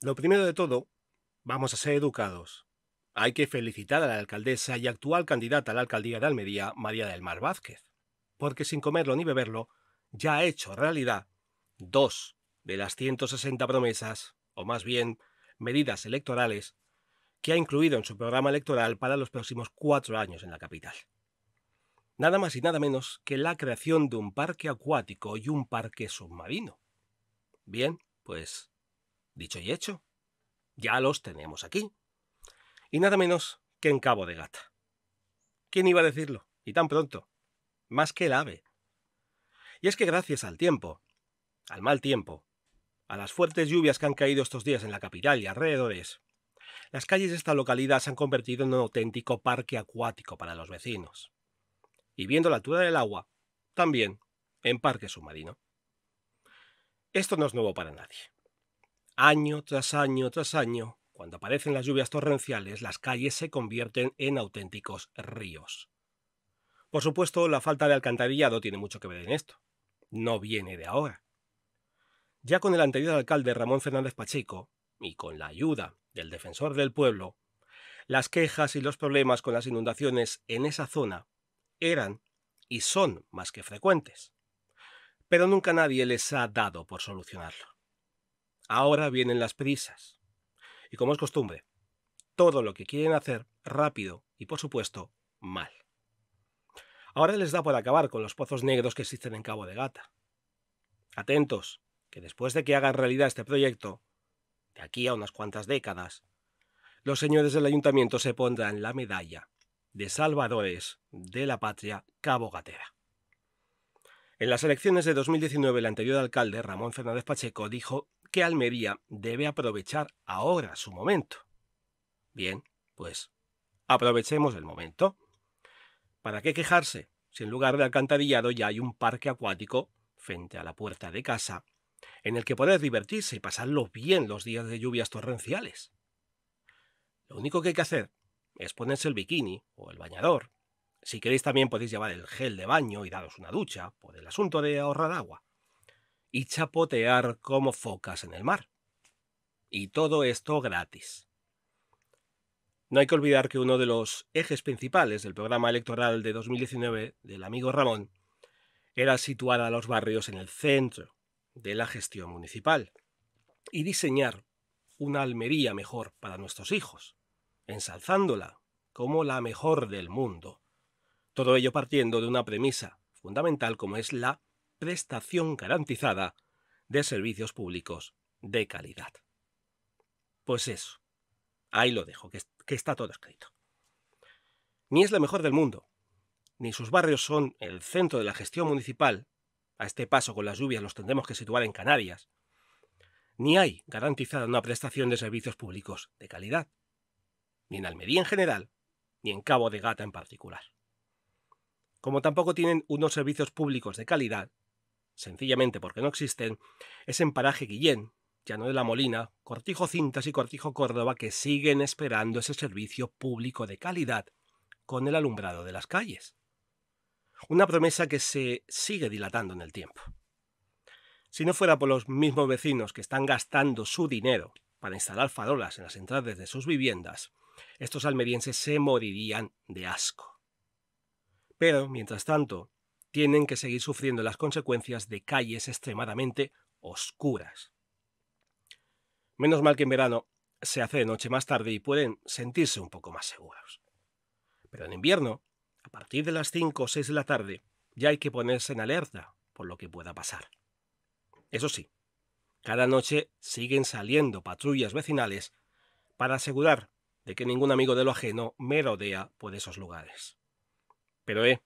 Lo primero de todo, vamos a ser educados. Hay que felicitar a la alcaldesa y actual candidata a la alcaldía de Almería, María del Mar Vázquez, porque sin comerlo ni beberlo, ya ha hecho realidad dos de las 160 promesas, o más bien medidas electorales, que ha incluido en su programa electoral para los próximos cuatro años en la capital. Nada más y nada menos que la creación de un parque acuático y un parque submarino. Bien, pues Dicho y hecho, ya los tenemos aquí. Y nada menos que en Cabo de Gata. ¿Quién iba a decirlo? Y tan pronto. Más que el ave. Y es que gracias al tiempo, al mal tiempo, a las fuertes lluvias que han caído estos días en la capital y alrededores, las calles de esta localidad se han convertido en un auténtico parque acuático para los vecinos. Y viendo la altura del agua, también en parque submarino. Esto no es nuevo para nadie. Año tras año tras año, cuando aparecen las lluvias torrenciales, las calles se convierten en auténticos ríos. Por supuesto, la falta de alcantarillado tiene mucho que ver en esto. No viene de ahora. Ya con el anterior alcalde Ramón Fernández Pacheco, y con la ayuda del defensor del pueblo, las quejas y los problemas con las inundaciones en esa zona eran y son más que frecuentes. Pero nunca nadie les ha dado por solucionarlo. Ahora vienen las prisas. Y como es costumbre, todo lo que quieren hacer rápido y por supuesto mal. Ahora les da por acabar con los pozos negros que existen en Cabo de Gata. Atentos, que después de que hagan realidad este proyecto, de aquí a unas cuantas décadas, los señores del ayuntamiento se pondrán la medalla de salvadores de la patria cabogatera. En las elecciones de 2019, el anterior alcalde, Ramón Fernández Pacheco, dijo que Almería debe aprovechar ahora su momento. Bien, pues aprovechemos el momento. ¿Para qué quejarse si en lugar de alcantarillado ya hay un parque acuático frente a la puerta de casa en el que poder divertirse y pasarlo bien los días de lluvias torrenciales? Lo único que hay que hacer es ponerse el bikini o el bañador. Si queréis también podéis llevar el gel de baño y daros una ducha por el asunto de ahorrar agua y chapotear como focas en el mar. Y todo esto gratis. No hay que olvidar que uno de los ejes principales del programa electoral de 2019 del amigo Ramón era situar a los barrios en el centro de la gestión municipal y diseñar una Almería mejor para nuestros hijos, ensalzándola como la mejor del mundo. Todo ello partiendo de una premisa fundamental como es la prestación garantizada de servicios públicos de calidad. Pues eso, ahí lo dejo, que, está todo escrito. Ni es la mejor del mundo, ni sus barrios son el centro de la gestión municipal, a este paso con las lluvias los tendremos que situar en Canarias, ni hay garantizada una prestación de servicios públicos de calidad, ni en Almería en general, ni en Cabo de Gata en particular. Como tampoco tienen unos servicios públicos de calidad sencillamente porque no existen, es en Paraje Guillén, Llano de la Molina, Cortijo Cintas y Cortijo Córdoba que siguen esperando ese servicio público de calidad con el alumbrado de las calles. Una promesa que se sigue dilatando en el tiempo. Si no fuera por los mismos vecinos que están gastando su dinero para instalar farolas en las entradas de sus viviendas, estos almerienses se morirían de asco. Pero, mientras tanto, tienen que seguir sufriendo las consecuencias de calles extremadamente oscuras. Menos mal que en verano se hace de noche más tarde y pueden sentirse un poco más seguros. Pero en invierno, a partir de las 5 o 6 de la tarde, ya hay que ponerse en alerta por lo que pueda pasar. Eso sí, cada noche siguen saliendo patrullas vecinales para asegurar de que ningún amigo de lo ajeno merodea por esos lugares. Pero, eh,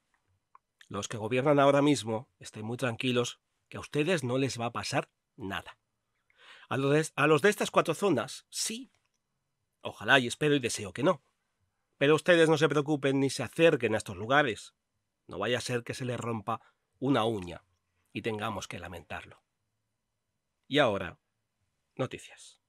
los que gobiernan ahora mismo estén muy tranquilos que a ustedes no les va a pasar nada. A los de, estas cuatro zonas, sí. Ojalá y espero y deseo que no. Pero ustedes no se preocupen ni se acerquen a estos lugares. No vaya a ser que se les rompa una uña y tengamos que lamentarlo. Y ahora, noticias.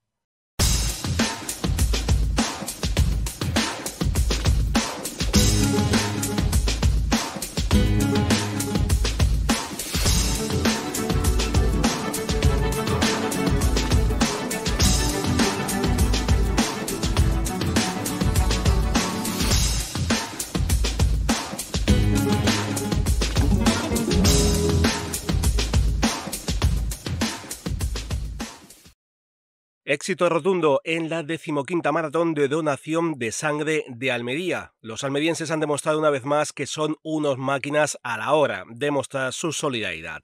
éxito rotundo en la decimoquinta maratón de donación de sangre de Almería. Los almerienses han demostrado una vez más que son unos máquinas a la hora de mostrar su solidaridad.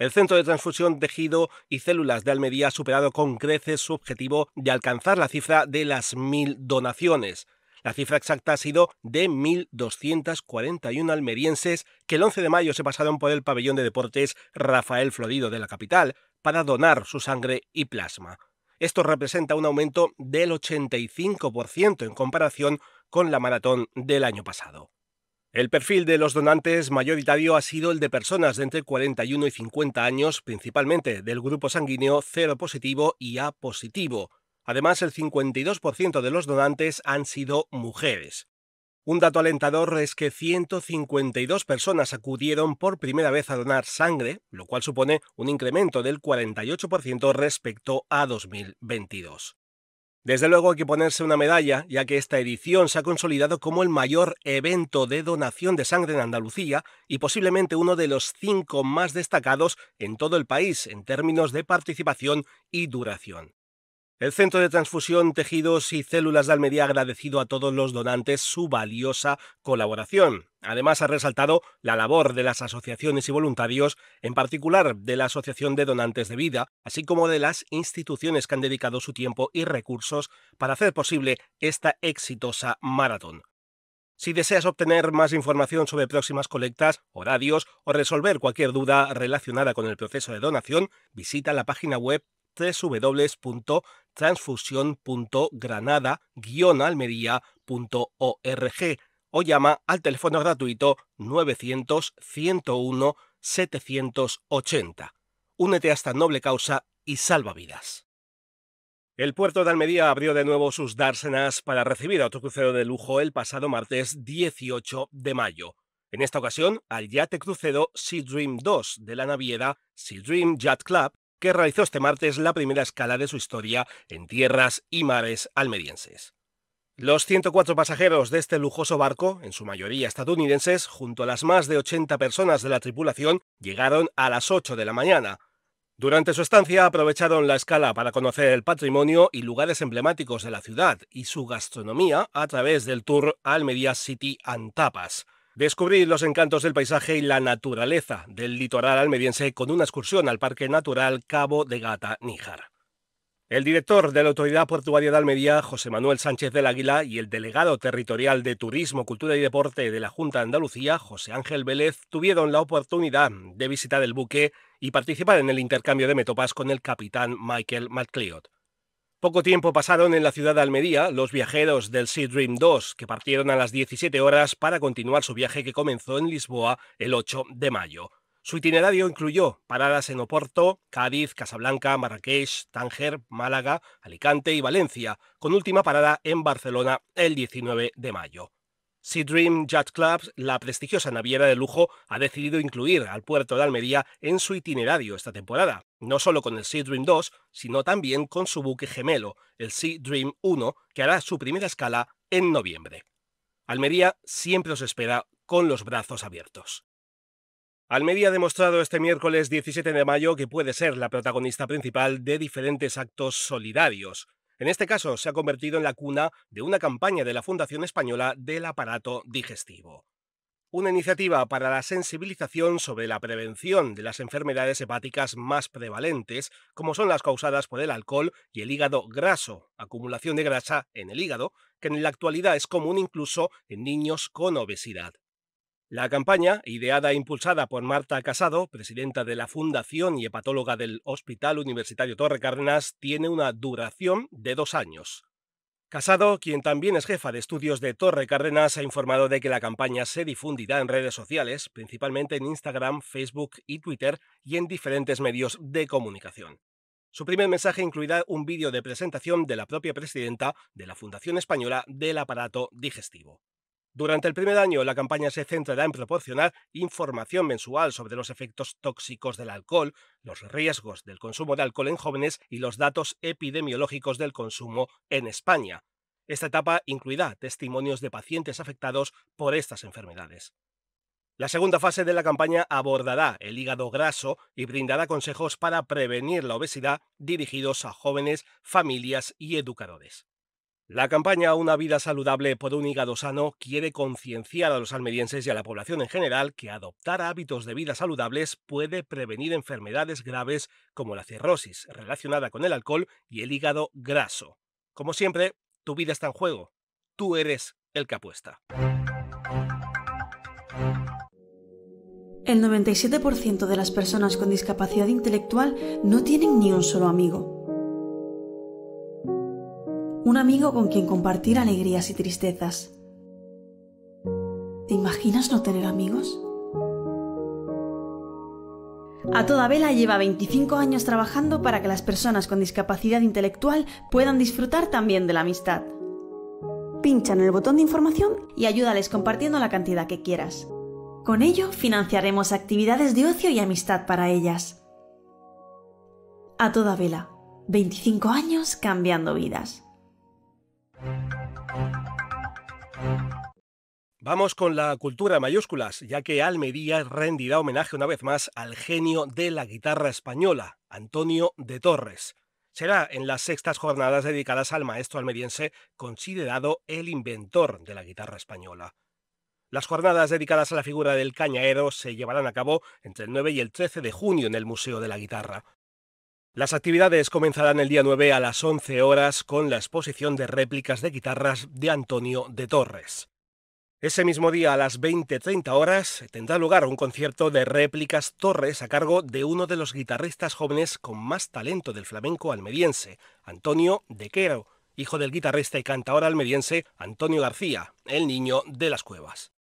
El Centro de Transfusión, Tejido y Células de Almería ha superado con creces su objetivo de alcanzar la cifra de las mil donaciones. La cifra exacta ha sido de 1.241 almerienses que el 11 de mayo se pasaron por el pabellón de deportes Rafael Florido de la capital para donar su sangre y plasma. Esto representa un aumento del 85% en comparación con la maratón del año pasado. El perfil de los donantes mayoritario ha sido el de personas de entre 41 y 50 años, principalmente del grupo sanguíneo 0 positivo y A positivo. Además, el 52% de los donantes han sido mujeres. Un dato alentador es que 152 personas acudieron por primera vez a donar sangre, lo cual supone un incremento del 48% respecto a 2022. Desde luego hay que ponerse una medalla, ya que esta edición se ha consolidado como el mayor evento de donación de sangre en Andalucía y posiblemente uno de los cinco más destacados en todo el país en términos de participación y duración. El Centro de Transfusión, Tejidos y Células de Almería ha agradecido a todos los donantes su valiosa colaboración. Además, ha resaltado la labor de las asociaciones y voluntarios, en particular de la Asociación de Donantes de Vida, así como de las instituciones que han dedicado su tiempo y recursos para hacer posible esta exitosa maratón. Si deseas obtener más información sobre próximas colectas, horarios o resolver cualquier duda relacionada con el proceso de donación, visita la página web wwwtransfusiongranada almeríaorg o llama al teléfono gratuito 900 101 780. Únete a esta noble causa y salva vidas. El puerto de Almería abrió de nuevo sus dársenas para recibir a otro crucero de lujo el pasado martes 18 de mayo. En esta ocasión, al yate crucero Sea Dream 2 de la naviera Sea Dream Yacht Club, que realizó este martes la primera escala de su historia en tierras y mares almerienses. Los 104 pasajeros de este lujoso barco, en su mayoría estadounidenses, junto a las más de 80 personas de la tripulación, llegaron a las 8 de la mañana. Durante su estancia aprovecharon la escala para conocer el patrimonio y lugares emblemáticos de la ciudad y su gastronomía a través del tour Almería City and Tapas. Descubrir los encantos del paisaje y la naturaleza del litoral almeriense con una excursión al Parque Natural Cabo de Gata Níjar. El director de la Autoridad Portuaria de Almería, José Manuel Sánchez del Águila, y el delegado territorial de Turismo, Cultura y Deporte de la Junta de Andalucía, José Ángel Vélez, tuvieron la oportunidad de visitar el buque y participar en el intercambio de metopas con el capitán Michael McLeod. Poco tiempo pasaron en la ciudad de Almería los viajeros del Sea Dream 2, que partieron a las 17 horas para continuar su viaje que comenzó en Lisboa el 8 de mayo. Su itinerario incluyó paradas en Oporto, Cádiz, Casablanca, Marrakech, Tánger, Málaga, Alicante y Valencia, con última parada en Barcelona el 19 de mayo. Sea Dream Yacht Club, la prestigiosa naviera de lujo, ha decidido incluir al puerto de Almería en su itinerario esta temporada, no solo con el Sea Dream 2, sino también con su buque gemelo, el Sea Dream 1, que hará su primera escala en noviembre. Almería siempre os espera con los brazos abiertos. Almería ha demostrado este miércoles 17 de mayo que puede ser la protagonista principal de diferentes actos solidarios. En este caso, se ha convertido en la cuna de una campaña de la Fundación Española del Aparato Digestivo. Una iniciativa para la sensibilización sobre la prevención de las enfermedades hepáticas más prevalentes, como son las causadas por el alcohol y el hígado graso, acumulación de grasa en el hígado, que en la actualidad es común incluso en niños con obesidad. La campaña, ideada e impulsada por Marta Casado, presidenta de la Fundación y hepatóloga del Hospital Universitario Torre Cárdenas, tiene una duración de dos años. Casado, quien también es jefa de estudios de Torre Cárdenas, ha informado de que la campaña se difundirá en redes sociales, principalmente en Instagram, Facebook y Twitter, y en diferentes medios de comunicación. Su primer mensaje incluirá un vídeo de presentación de la propia presidenta de la Fundación Española del Aparato Digestivo. Durante el primer año, la campaña se centrará en proporcionar información mensual sobre los efectos tóxicos del alcohol, los riesgos del consumo de alcohol en jóvenes y los datos epidemiológicos del consumo en España. Esta etapa incluirá testimonios de pacientes afectados por estas enfermedades. La segunda fase de la campaña abordará el hígado graso y brindará consejos para prevenir la obesidad dirigidos a jóvenes, familias y educadores. La campaña Una vida saludable por un hígado sano quiere concienciar a los almerienses y a la población en general que adoptar hábitos de vida saludables puede prevenir enfermedades graves como la cirrosis relacionada con el alcohol y el hígado graso. Como siempre, tu vida está en juego. Tú eres el que apuesta. El 97% de las personas con discapacidad intelectual no tienen ni un solo amigo un amigo con quien compartir alegrías y tristezas. ¿Te imaginas no tener amigos? A toda vela lleva 25 años trabajando para que las personas con discapacidad intelectual puedan disfrutar también de la amistad. Pincha en el botón de información y ayúdales compartiendo la cantidad que quieras. Con ello financiaremos actividades de ocio y amistad para ellas. A toda vela, 25 años cambiando vidas. Vamos con la cultura mayúsculas, ya que Almería rendirá homenaje una vez más al genio de la guitarra española, Antonio de Torres. Será en las sextas jornadas dedicadas al maestro almeriense considerado el inventor de la guitarra española. Las jornadas dedicadas a la figura del cañaero se llevarán a cabo entre el 9 y el 13 de junio en el Museo de la Guitarra. Las actividades comenzarán el día 9 a las 11 horas con la exposición de réplicas de guitarras de Antonio de Torres. Ese mismo día, a las 20.30 horas, tendrá lugar un concierto de réplicas Torres a cargo de uno de los guitarristas jóvenes con más talento del flamenco almeriense, Antonio Quero, hijo del guitarrista y cantador almeriense Antonio García, el niño de las cuevas.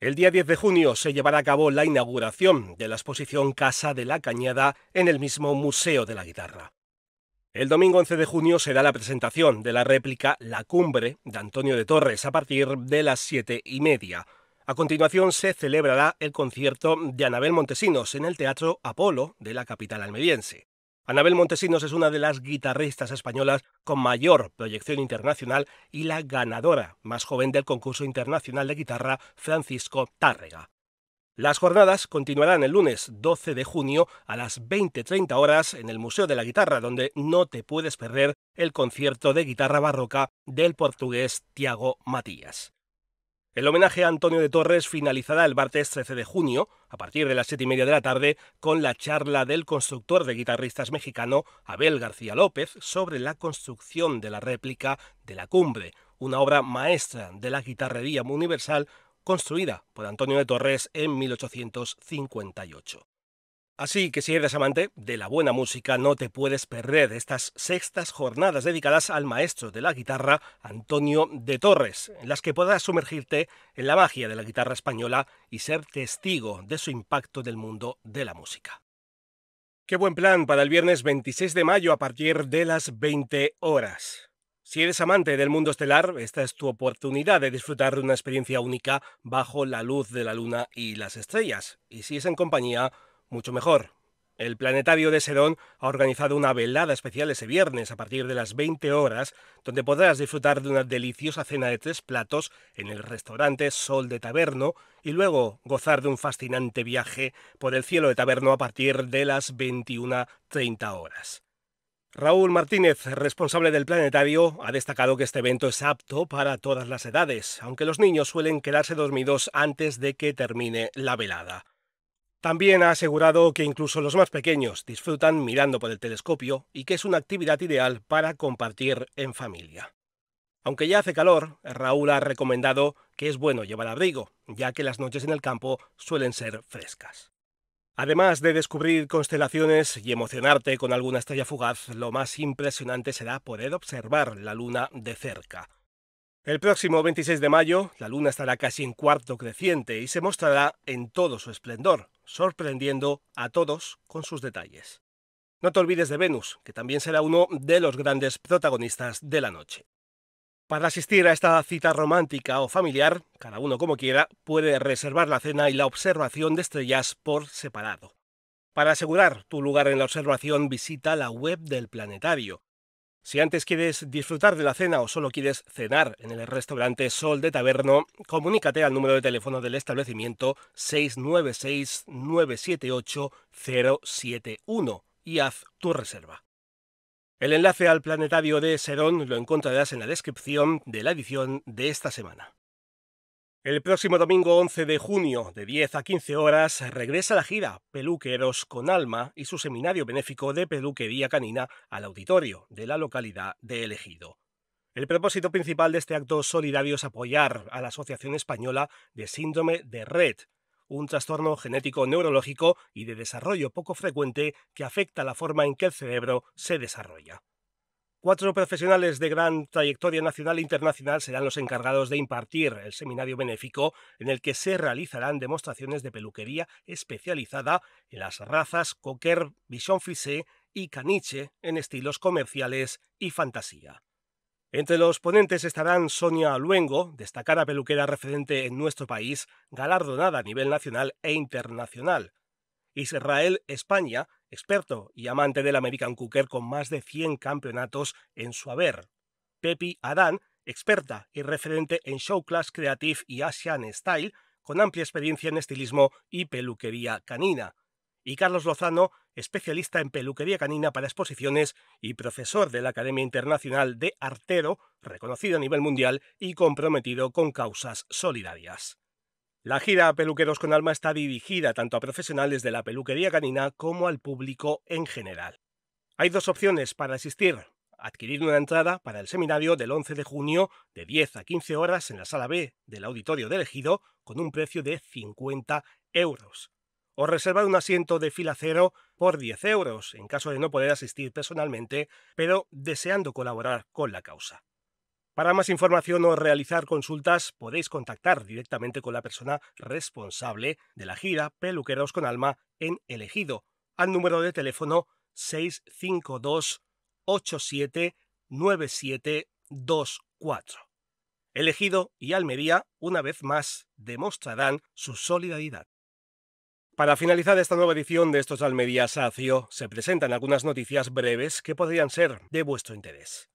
El día 10 de junio se llevará a cabo la inauguración de la exposición Casa de la Cañada en el mismo Museo de la Guitarra. El domingo 11 de junio será la presentación de la réplica La Cumbre de Antonio de Torres a partir de las 7 y media. A continuación se celebrará el concierto de Anabel Montesinos en el Teatro Apolo de la capital almeriense. Anabel Montesinos es una de las guitarristas españolas con mayor proyección internacional y la ganadora más joven del concurso internacional de guitarra Francisco Tárrega. Las jornadas continuarán el lunes 12 de junio a las 20.30 horas en el Museo de la Guitarra, donde no te puedes perder el concierto de guitarra barroca del portugués Tiago Matías. El homenaje a Antonio de Torres finalizará el martes 13 de junio, a partir de las 7 y media de la tarde, con la charla del constructor de guitarristas mexicano Abel García López sobre la construcción de la réplica de la cumbre, una obra maestra de la guitarrería universal construida por Antonio de Torres en 1858. Así que si eres amante de la buena música, no te puedes perder estas sextas jornadas dedicadas al maestro de la guitarra, Antonio de Torres, en las que podrás sumergirte en la magia de la guitarra española y ser testigo de su impacto del mundo de la música. Qué buen plan para el viernes 26 de mayo a partir de las 20 horas. Si eres amante del mundo estelar, esta es tu oportunidad de disfrutar de una experiencia única bajo la luz de la luna y las estrellas. Y si es en compañía, mucho mejor. El Planetario de Sedón ha organizado una velada especial ese viernes a partir de las 20 horas, donde podrás disfrutar de una deliciosa cena de tres platos en el restaurante Sol de Taberno y luego gozar de un fascinante viaje por el cielo de Taberno a partir de las 21.30 horas. Raúl Martínez, responsable del planetario, ha destacado que este evento es apto para todas las edades, aunque los niños suelen quedarse dormidos antes de que termine la velada. También ha asegurado que incluso los más pequeños disfrutan mirando por el telescopio y que es una actividad ideal para compartir en familia. Aunque ya hace calor, Raúl ha recomendado que es bueno llevar abrigo, ya que las noches en el campo suelen ser frescas. Además de descubrir constelaciones y emocionarte con alguna estrella fugaz, lo más impresionante será poder observar la luna de cerca. El próximo 26 de mayo, la luna estará casi en cuarto creciente y se mostrará en todo su esplendor, sorprendiendo a todos con sus detalles. No te olvides de Venus, que también será uno de los grandes protagonistas de la noche. Para asistir a esta cita romántica o familiar, cada uno como quiera, puede reservar la cena y la observación de estrellas por separado. Para asegurar tu lugar en la observación, visita la web del planetario. Si antes quieres disfrutar de la cena o solo quieres cenar en el restaurante Sol de Taberno, comunícate al número de teléfono del establecimiento 696 978 071 y haz tu reserva. El enlace al planetario de Serón lo encontrarás en la descripción de la edición de esta semana. El próximo domingo 11 de junio, de 10 a 15 horas, regresa la gira Peluqueros con Alma y su seminario benéfico de peluquería canina al auditorio de la localidad de Elegido. El propósito principal de este acto solidario es apoyar a la Asociación Española de Síndrome de Red, un trastorno genético neurológico y de desarrollo poco frecuente que afecta la forma en que el cerebro se desarrolla. Cuatro profesionales de gran trayectoria nacional e internacional serán los encargados de impartir el seminario benéfico en el que se realizarán demostraciones de peluquería especializada en las razas Cocker, Bichon Frisé y Caniche en estilos comerciales y fantasía. Entre los ponentes estarán Sonia Luengo, destacada peluquera referente en nuestro país, galardonada a nivel nacional e internacional. Israel España, experto y amante del American Cooker con más de 100 campeonatos en su haber. Pepi Adán, experta y referente en Show Class Creative y Asian Style, con amplia experiencia en estilismo y peluquería canina y Carlos Lozano, especialista en peluquería canina para exposiciones y profesor de la Academia Internacional de Artero, reconocido a nivel mundial y comprometido con causas solidarias. La gira Peluqueros con Alma está dirigida tanto a profesionales de la peluquería canina como al público en general. Hay dos opciones para asistir. Adquirir una entrada para el seminario del 11 de junio de 10 a 15 horas en la sala B del auditorio de elegido con un precio de 50 euros o reservar un asiento de fila cero por 10 euros, en caso de no poder asistir personalmente, pero deseando colaborar con la causa. Para más información o realizar consultas, podéis contactar directamente con la persona responsable de la gira Peluqueros con Alma en Elegido, al número de teléfono 652 879724 Elegido y Almería, una vez más, demostrarán su solidaridad. Para finalizar esta nueva edición de Estos Almería Sacio, se presentan algunas noticias breves que podrían ser de vuestro interés.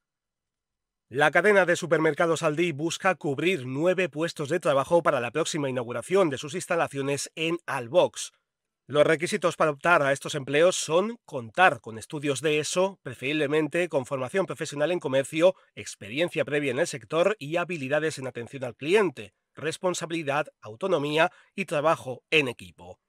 La cadena de supermercados Aldi busca cubrir nueve puestos de trabajo para la próxima inauguración de sus instalaciones en Albox. Los requisitos para optar a estos empleos son contar con estudios de ESO, preferiblemente con formación profesional en comercio, experiencia previa en el sector y habilidades en atención al cliente, responsabilidad, autonomía y trabajo en equipo.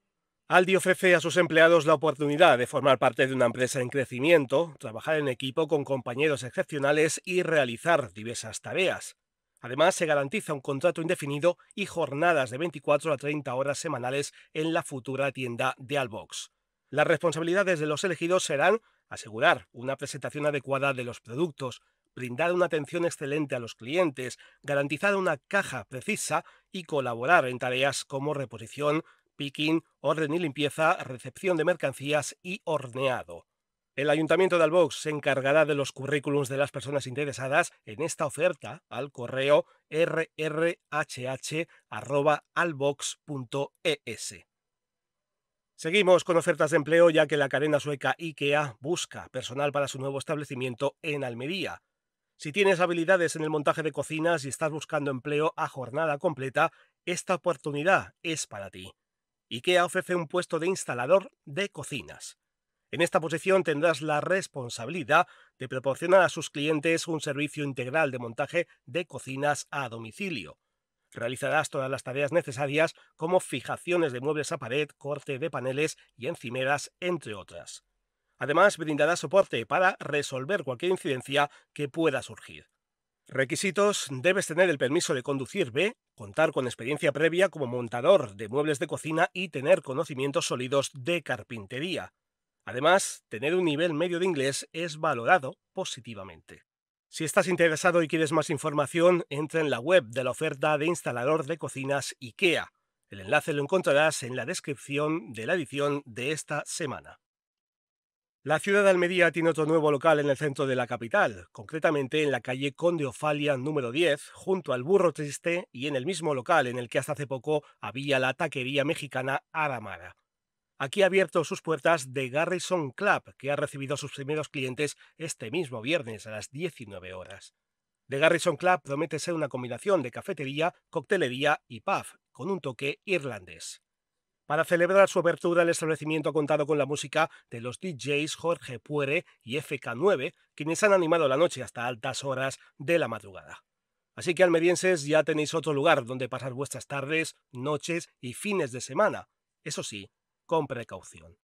Aldi ofrece a sus empleados la oportunidad de formar parte de una empresa en crecimiento, trabajar en equipo con compañeros excepcionales y realizar diversas tareas. Además, se garantiza un contrato indefinido y jornadas de 24 a 30 horas semanales en la futura tienda de Albox. Las responsabilidades de los elegidos serán asegurar una presentación adecuada de los productos, brindar una atención excelente a los clientes, garantizar una caja precisa y colaborar en tareas como reposición, picking, orden y limpieza, recepción de mercancías y horneado. El Ayuntamiento de Albox se encargará de los currículums de las personas interesadas en esta oferta al correo rrhh.albox.es. Seguimos con ofertas de empleo ya que la cadena sueca IKEA busca personal para su nuevo establecimiento en Almería. Si tienes habilidades en el montaje de cocinas y estás buscando empleo a jornada completa, esta oportunidad es para ti. IKEA ofrece un puesto de instalador de cocinas. En esta posición tendrás la responsabilidad de proporcionar a sus clientes un servicio integral de montaje de cocinas a domicilio. Realizarás todas las tareas necesarias como fijaciones de muebles a pared, corte de paneles y encimeras, entre otras. Además, brindará soporte para resolver cualquier incidencia que pueda surgir. Requisitos. Debes tener el permiso de conducir B, contar con experiencia previa como montador de muebles de cocina y tener conocimientos sólidos de carpintería. Además, tener un nivel medio de inglés es valorado positivamente. Si estás interesado y quieres más información, entra en la web de la oferta de instalador de cocinas IKEA. El enlace lo encontrarás en la descripción de la edición de esta semana. La ciudad de Almería tiene otro nuevo local en el centro de la capital, concretamente en la calle Conde Ofalia número 10, junto al Burro Triste y en el mismo local en el que hasta hace poco había la taquería mexicana Aramara. Aquí ha abierto sus puertas The Garrison Club, que ha recibido a sus primeros clientes este mismo viernes a las 19 horas. The Garrison Club promete ser una combinación de cafetería, coctelería y pub, con un toque irlandés. Para celebrar su apertura, el establecimiento ha contado con la música de los DJs Jorge Puere y FK9, quienes han animado la noche hasta altas horas de la madrugada. Así que almerienses ya tenéis otro lugar donde pasar vuestras tardes, noches y fines de semana. Eso sí, con precaución.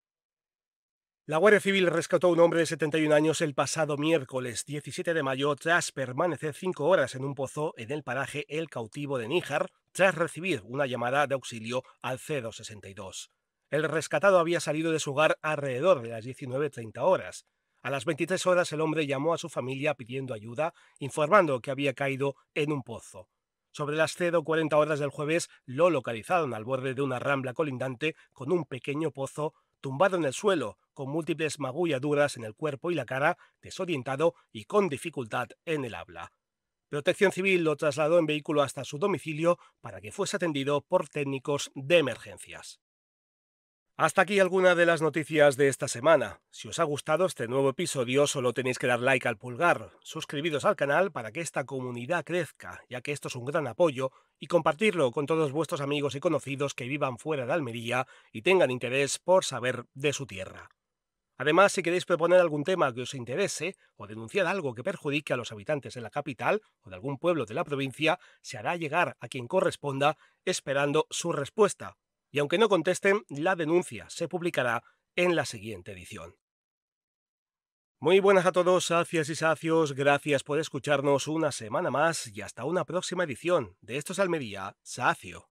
La Guardia Civil rescató a un hombre de 71 años el pasado miércoles 17 de mayo tras permanecer cinco horas en un pozo en el paraje El Cautivo de Níjar tras recibir una llamada de auxilio al 062. El rescatado había salido de su hogar alrededor de las 19.30 horas. A las 23 horas el hombre llamó a su familia pidiendo ayuda, informando que había caído en un pozo. Sobre las 0.40 horas del jueves lo localizaron al borde de una rambla colindante con un pequeño pozo tumbado en el suelo, con múltiples magulladuras en el cuerpo y la cara, desorientado y con dificultad en el habla. Protección Civil lo trasladó en vehículo hasta su domicilio para que fuese atendido por técnicos de emergencias. Hasta aquí alguna de las noticias de esta semana. Si os ha gustado este nuevo episodio, solo tenéis que dar like al pulgar, suscribiros al canal para que esta comunidad crezca, ya que esto es un gran apoyo, y compartirlo con todos vuestros amigos y conocidos que vivan fuera de Almería y tengan interés por saber de su tierra. Además, si queréis proponer algún tema que os interese o denunciar algo que perjudique a los habitantes de la capital o de algún pueblo de la provincia, se hará llegar a quien corresponda esperando su respuesta y aunque no contesten, la denuncia se publicará en la siguiente edición. Muy buenas a todos, sacias y sacios, gracias por escucharnos una semana más y hasta una próxima edición de Esto es Almería, Sacio.